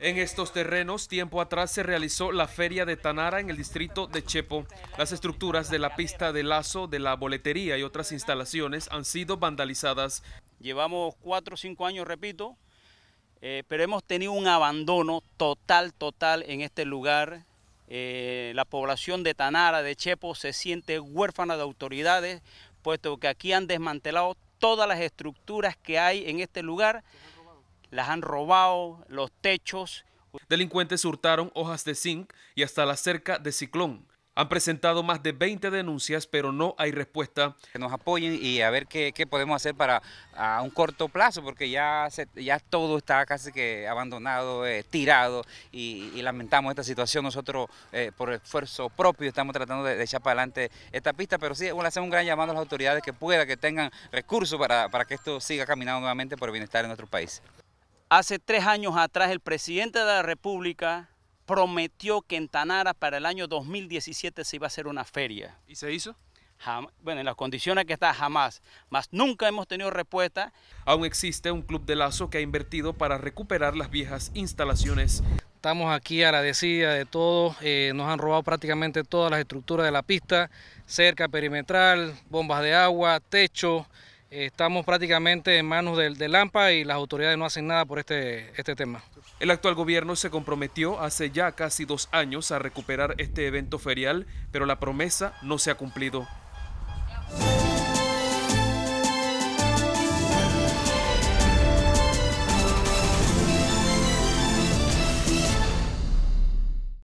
En estos terrenos, tiempo atrás se realizó la feria de Tanara en el distrito de Chepo. Las estructuras de la pista de lazo, de la boletería y otras instalaciones han sido vandalizadas. Llevamos cuatro o cinco años, repito, eh, pero hemos tenido un abandono total, total en este lugar. Eh, la población de Tanara, de Chepo, se siente huérfana de autoridades, puesto que aquí han desmantelado todas las estructuras que hay en este lugar las han robado, los techos. Delincuentes hurtaron hojas de zinc y hasta la cerca de ciclón. Han presentado más de 20 denuncias, pero no hay respuesta. Que nos apoyen y a ver qué, podemos hacer para a un corto plazo, porque ya, ya todo está casi que abandonado, tirado, y, lamentamos esta situación. Nosotros, eh, por esfuerzo propio, estamos tratando de, echar para adelante esta pista, pero sí, bueno, hacemos un gran llamado a las autoridades que pueda, que tengan recursos para, para que esto siga caminando nuevamente por el bienestar en nuestro país. Hace tres años atrás el presidente de la República prometió que en Tanara para el año 2017 se iba a hacer una feria. ¿Y se hizo? bueno, en las condiciones que está jamás, más nunca hemos tenido respuesta. Aún existe un club de lazo que ha invertido para recuperar las viejas instalaciones. Estamos aquí desidia de todos, eh, nos han robado prácticamente todas las estructuras de la pista, cerca perimetral, bombas de agua, techo, Estamos prácticamente en manos del, de AMPA y las autoridades no hacen nada por este, este tema. El actual gobierno se comprometió hace ya casi dos años a recuperar este evento ferial, pero la promesa no se ha cumplido.